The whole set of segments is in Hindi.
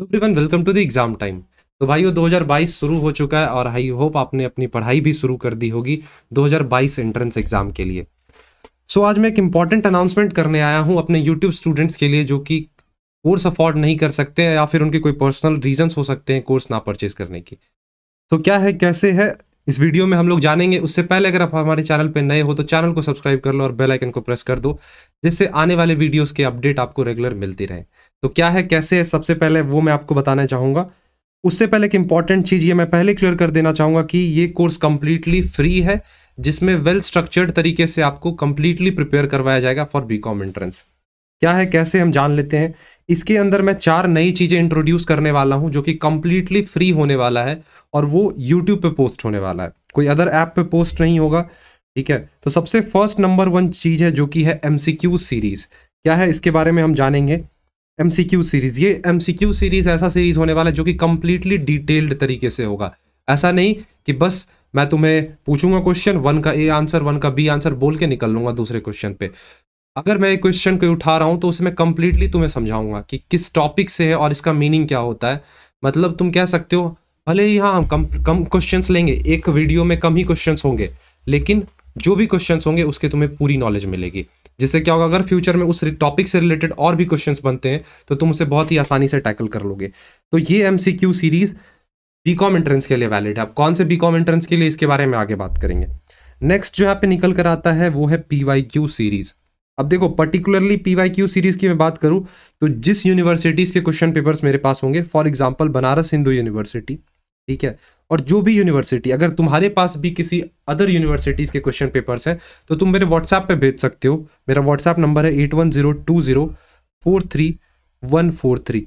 hello everyone welcome to the exam time तो भाइयों 2022 शुरू हो चुका है और आई होप आपने अपनी पढ़ाई भी शुरू कर दी होगी 2022 एंट्रेंस एग्जाम के लिए सो so, आज मैं एक इंपॉर्टेंट अनाउंसमेंट करने आया हूँ अपने यूट्यूब स्टूडेंट्स के लिए जो कि कोर्स अफोर्ड नहीं कर सकते हैं या फिर उनके कोई पर्सनल रीजंस हो सकते हैं कोर्स ना परचेज करने की तो क्या है कैसे है इस वीडियो में हम लोग जानेंगे उससे पहले अगर आप हमारे चैनल पर नए हो तो चैनल को सब्सक्राइब कर लो और बेल आइकन को प्रेस कर दो जिससे आने वाले वीडियोस के अपडेट आपको रेगुलर मिलती रहे तो क्या है कैसे है सबसे पहले वो मैं आपको बताना चाहूँगा उससे पहले एक इंपॉर्टेंट चीज़ ये मैं पहले क्लियर कर देना चाहूँगा कि ये कोर्स कम्प्लीटली फ्री है जिसमें वेल स्ट्रक्चर्ड तरीके से आपको कम्प्लीटली प्रिपेयर करवाया जाएगा फॉर बी कॉम एंट्रेंस क्या है कैसे हम जान लेते हैं इसके अंदर मैं चार नई चीज़ें इंट्रोड्यूस करने वाला हूँ जो कि कम्प्लीटली फ्री होने वाला है और वो यूट्यूब पर पोस्ट होने वाला है कोई अदर ऐप पर पोस्ट नहीं होगा ठीक है तो सबसे फर्स्ट नंबर वन चीज़ है जो कि है एम सीरीज़ क्या है इसके बारे में हम जानेंगे एम सीरीज ये एम सीरीज ऐसा सीरीज होने वाला है जो कि कंप्लीटली डिटेल्ड तरीके से होगा ऐसा नहीं कि बस मैं तुम्हें पूछूंगा क्वेश्चन वन का ए आंसर वन का बी आंसर बोल के निकल लूंगा दूसरे क्वेश्चन पे अगर मैं एक क्वेश्चन कोई उठा रहा हूँ तो उसमें कंप्लीटली तुम्हें समझाऊंगा कि किस टॉपिक से है और इसका मीनिंग क्या होता है मतलब तुम कह सकते हो भले ही हाँ कम कम क्वेश्चन लेंगे एक वीडियो में कम ही क्वेश्चन होंगे लेकिन जो भी क्वेश्चन होंगे उसके तुम्हें पूरी नॉलेज मिलेगी जिससे क्या होगा अगर फ्यूचर में उस टॉपिक से रिलेटेड और भी क्वेश्चन बनते हैं तो तुम उसे बहुत ही आसानी से टैकल कर लोगे तो ये M series B com entrance के लिए वैलिड है आप कौन से बी कॉम एंट्रेंस के लिए इसके बारे में आगे बात करेंगे नेक्स्ट जो यहाँ पे निकल कर आता है वो है पी वाई क्यू सीरीज़ अब देखो particularly P Y Q series की मैं बात करूँ तो जिस यूनिवर्सिटीज़ के क्वेश्चन पेपर्स मेरे पास होंगे for example Banaras Hindu University ठीक है और जो भी यूनिवर्सिटी अगर तुम्हारे पास भी किसी अदर यूनिवर्सिटीज़ के क्वेश्चन पेपर्स हैं तो तुम मेरे व्हाट्सएप पे भेज सकते हो मेरा व्हाट्सएप नंबर है eight one zero two zero four three one four three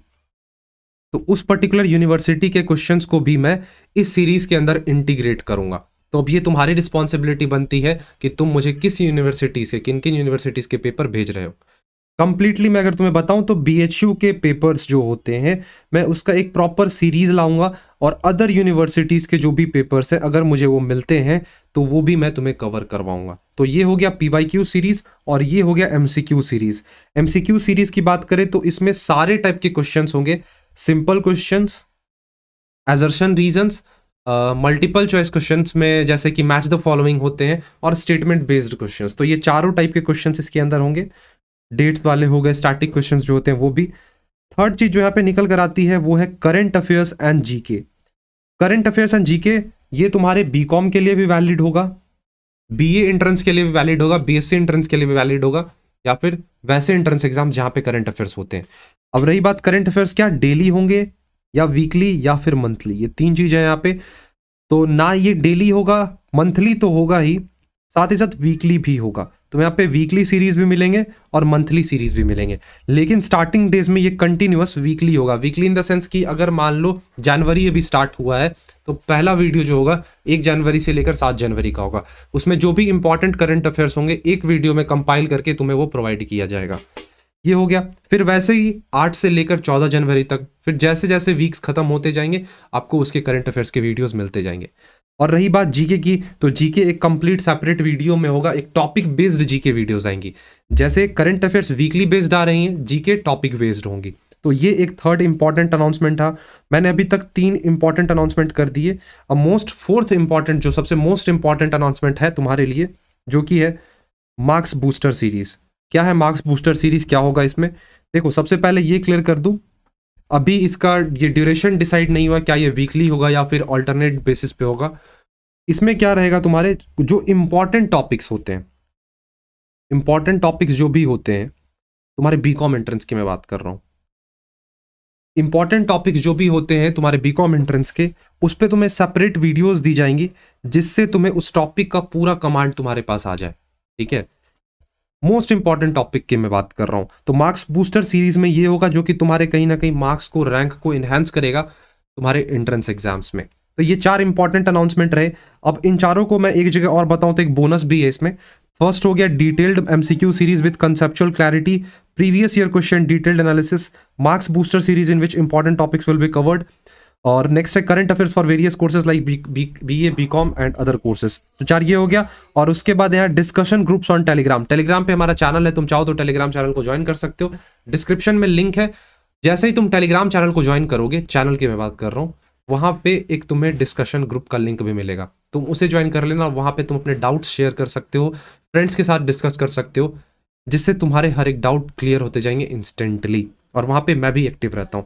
तो उस पर्टिकुलर यूनिवर्सिटी के क्वेश्चन को भी मैं इस सीरीज़ के अंदर इंटीग्रेट करूँगा तो अब ये तुम्हारी रिस्पॉन्सिबिलिटी बनती है कि तुम मुझे किस यूनिवर्सिटी से किन किन यूनिवर्सिटीज़ के पेपर भेज रहे हो कंप्लीटली मैं अगर तुम्हें बताऊं तो बी के पेपर्स जो होते हैं मैं उसका एक प्रॉपर सीरीज़ लाऊंगा और अदर यूनिवर्सिटीज़ के जो भी पेपर्स हैं अगर मुझे वो मिलते हैं तो वो भी मैं तुम्हें कवर करवाऊंगा तो ये हो गया पी सीरीज़ और ये हो गया एम सीरीज़ एम सीरीज़ की बात करें तो इसमें सारे टाइप के क्वेश्चन होंगे simple question assertion reasons multiple choice question में जैसे कि मैच द फॉलोइंग होते हैं और स्टेटमेंट बेस्ड क्वेश्चन तो ये चारों टाइप के क्वेश्चन इसके अंदर होंगे डेट्स वाले हो गए स्टैटिक क्वेश्चन जो होते हैं वो भी थर्ड चीज जो यहाँ पे निकल कर आती है वो है current affairs and GK current affairs and GK ये तुम्हारे बीकॉम के लिए भी वैलिड होगा बीए एंट्रेंस के लिए भी वैलिड होगा बीएससी एंट्रेंस के लिए भी वैलिड होगा या फिर वैसे एंट्रेंस एग्जाम जहां पे करंट अफेयर्स होते हैं अब रही बात करंट अफेयर्स क्या डेली होंगे या वीकली या फिर मंथली ये तीन चीज़ है यहाँ पे तो ना ये डेली होगा मंथली तो होगा ही साथ ही साथ वीकली भी होगा तुम्हें यहाँ पे वीकली सीरीज भी मिलेंगे और मंथली सीरीज भी मिलेंगे लेकिन स्टार्टिंग डेज में ये कंटिन्यूस वीकली होगा वीकली इन द सेंस कि अगर मान लो जनवरी अभी स्टार्ट हुआ है तो पहला वीडियो जो होगा एक जनवरी से लेकर सात जनवरी का होगा उसमें जो भी इंपॉर्टेंट करंट अफेयर्स होंगे एक वीडियो में कंपाइल करके तुम्हें वो प्रोवाइड किया जाएगा ये हो गया फिर वैसे ही आठ से लेकर चौदह जनवरी तक फिर जैसे जैसे वीक्स खत्म होते जाएंगे आपको उसके करंट अफेयर्स के वीडियोस मिलते जाएंगे और रही बात जीके की तो जीके एक कंप्लीट सेपरेट वीडियो में होगा एक टॉपिक बेस्ड जीके वीडियोस आएंगी जैसे करंट अफेयर्स वीकली बेस्ड आ रही हैं जीके टॉपिक बेस्ड होंगी तो ये एक थर्ड इंपॉर्टेंट अनाउंसमेंट था मैंने अभी तक तीन इंपॉर्टेंट अनाउंसमेंट कर दिए अब मोस्ट फोर्थ इंपॉर्टेंट जो सबसे मोस्ट इंपॉर्टेंट अनाउंसमेंट है तुम्हारे लिए जो कि है मार्क्स बूस्टर सीरीज क्या है मार्क्स बूस्टर सीरीज क्या होगा इसमें देखो सबसे पहले ये क्लियर कर दूँ अभी इसका ये ड्यूरेशन डिसाइड नहीं हुआ क्या ये वीकली होगा या फिर ऑल्टरनेट बेसिस पे होगा इसमें क्या रहेगा तुम्हारे जो इम्पॉर्टेंट टॉपिक्स होते हैं इम्पॉर्टेंट टॉपिक्स जो भी होते हैं तुम्हारे बी कॉम एंट्रेंस की मैं बात कर रहा हूँ इंपॉर्टेंट टॉपिक्स जो भी होते हैं तुम्हारे बी कॉम एंट्रेंस के उस पर तुम्हें सेपरेट वीडियोज दी जाएंगी जिससे तुम्हें उस टॉपिक का पूरा कमांड तुम्हारे पास आ जाए ठीक है मोस्ट इंपॉर्टेंट टॉपिक की मैं बात कर रहा हूं तो मार्क्स बूस्टर सीरीज में ये होगा जो कि तुम्हारे कहीं ना कहीं मार्क्स को रैंक को इन्हेंस करेगा तुम्हारे एंट्रेंस एग्जाम्स में तो ये चार इंपॉर्टेंट अनाउंसमेंट रहे अब इन चारों को मैं एक जगह और बताऊं तो एक बोनस भी है इसमें फर्स्ट हो गया detailed MCQ series with conceptual clarity previous year question detailed analysis marks booster series in which important topics will be covered और नेक्स्ट है current affairs for various courses like B A B com and other courses तो चार ये हो गया और उसके बाद यहाँ discussion groups on Telegram Telegram पे हमारा चैनल है तुम चाहो तो टेलीग्राम चैनल को ज्वाइन कर सकते हो डिस्क्रिप्शन में लिंक है जैसे ही तुम टेलीग्राम चैनल को ज्वाइन करोगे चैनल की मैं बात कर रहा हूँ वहाँ पे एक तुम्हें डिस्कशन ग्रुप का लिंक भी मिलेगा तुम उसे ज्वाइन कर लेना वहाँ पे तुम अपने डाउट्स शेयर कर सकते हो फ्रेंड्स के साथ डिस्कस कर सकते हो जिससे तुम्हारे हर एक डाउट क्लियर होते जाएंगे इंस्टेंटली और वहाँ पे मैं भी एक्टिव रहता हूँ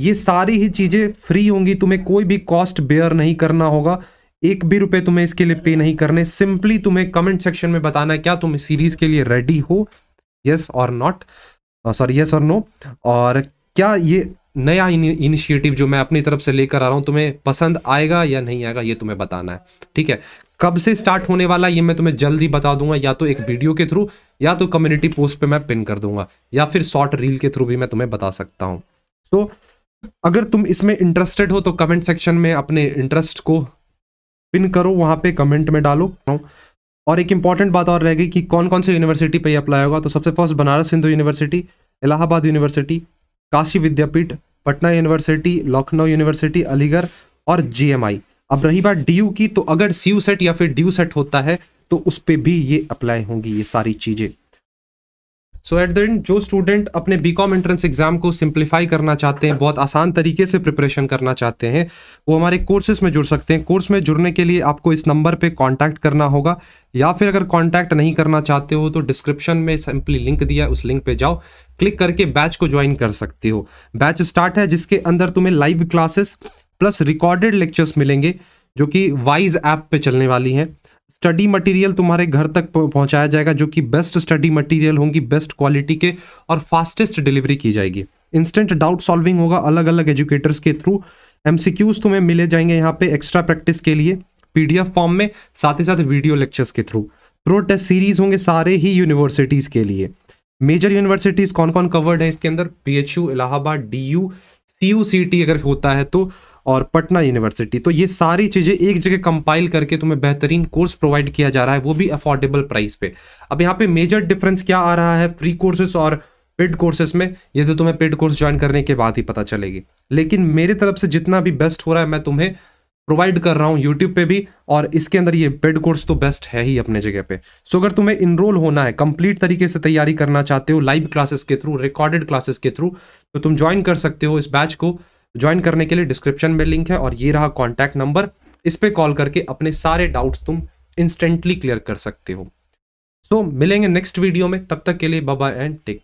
ये सारी ही चीज़ें फ्री होंगी तुम्हें कोई भी कॉस्ट बेयर नहीं करना होगा एक भी रुपए तुम्हें इसके लिए पे नहीं करने सिंपली तुम्हें कमेंट सेक्शन में बताना है क्या तुम इस सीरीज़ के लिए रेडी हो यस और नॉट सॉरी यस और नो और क्या ये नया इनिशिएटिव जो मैं अपनी तरफ से लेकर आ रहा हूँ तुम्हें पसंद आएगा या नहीं आएगा ये तुम्हें बताना है ठीक है कब से स्टार्ट होने वाला ये मैं तुम्हें जल्द ही बता दूंगा या तो एक वीडियो के थ्रू या तो कम्युनिटी पोस्ट पे मैं पिन कर दूंगा या फिर शॉर्ट रील के थ्रू भी मैं तुम्हें बता सकता हूँ सो so, अगर तुम इसमें इंटरेस्टेड हो तो कमेंट सेक्शन में अपने इंटरेस्ट को पिन करो वहाँ पे कमेंट में डालो और एक इंपॉर्टेंट बात और रह गई कि कौन कौन से यूनिवर्सिटी पे अप्लाई होगा तो सबसे first Banaras Hindu University Allahabad University Kashi Vidyapith Patna University Lucknow University Aligarh और जी अब रही बात डी की तो अगर सी सेट या फिर डी सेट होता है तो उस पर भी ये अप्लाई होंगी ये सारी चीज़ें सो एट द एंड जो स्टूडेंट अपने बी कॉम एंट्रेंस एग्जाम को सिंप्लीफाई करना चाहते हैं बहुत आसान तरीके से प्रिपरेशन करना चाहते हैं वो हमारे कोर्सेज में जुड़ सकते हैं कोर्स में जुड़ने के लिए आपको इस नंबर पे कांटेक्ट करना होगा या फिर अगर कांटेक्ट नहीं करना चाहते हो तो डिस्क्रिप्शन में सिंपली लिंक दिया है उस लिंक पर जाओ क्लिक करके बैच को ज्वाइन कर सकते हो बैच स्टार्ट है जिसके अंदर तुम्हें live classes plus recorded lectures मिलेंगे जो कि वाइज ऐप पर चलने वाली हैं स्टडी मटेरियल तुम्हारे घर तक पहुंचाया जाएगा जो कि बेस्ट स्टडी मटेरियल होंगी बेस्ट क्वालिटी के और फास्टेस्ट डिलीवरी की जाएगी इंस्टेंट डाउट सॉल्विंग होगा अलग अलग एजुकेटर्स के थ्रू एमसीक्यूज तुम्हें मिले जाएंगे यहाँ पे एक्स्ट्रा प्रैक्टिस के लिए पीडीएफ फॉर्म में साथ ही साथ वीडियो लेक्चर्स के थ्रू प्रो टेस्ट सीरीज होंगे सारे ही यूनिवर्सिटीज़ के लिए मेजर यूनिवर्सिटीज़ कौन कौन कवर्ड है इसके अंदर P Allahabad D U C अगर होता है तो और पटना यूनिवर्सिटी तो ये सारी चीज़ें एक जगह कंपाइल करके तुम्हें बेहतरीन कोर्स प्रोवाइड किया जा रहा है वो भी अफोर्डेबल प्राइस पे अब यहाँ पे मेजर डिफरेंस क्या आ रहा है फ्री कोर्सेज और पेड कोर्सेज में ये तो तुम्हें पेड कोर्स ज्वाइन करने के बाद ही पता चलेगी लेकिन मेरे तरफ से जितना भी बेस्ट हो रहा है मैं तुम्हें प्रोवाइड कर रहा हूँ यूट्यूब पे भी और इसके अंदर ये पेड कोर्स तो बेस्ट है ही अपने जगह पे सो so, अगर तुम्हें इनरोल होना है कंप्लीट तरीके से तैयारी करना चाहते हो लाइव क्लासेस के थ्रू रिकॉर्डेड क्लासेस के थ्रू तो तुम ज्वाइन कर सकते हो इस बैच को ज्वाइन करने के लिए डिस्क्रिप्शन में लिंक है और ये रहा कॉन्टैक्ट नंबर इस पर कॉल करके अपने सारे डाउट्स तुम इंस्टेंटली क्लियर कर सकते हो सो so, मिलेंगे नेक्स्ट वीडियो में तब तक के लिए बाय एंड टेक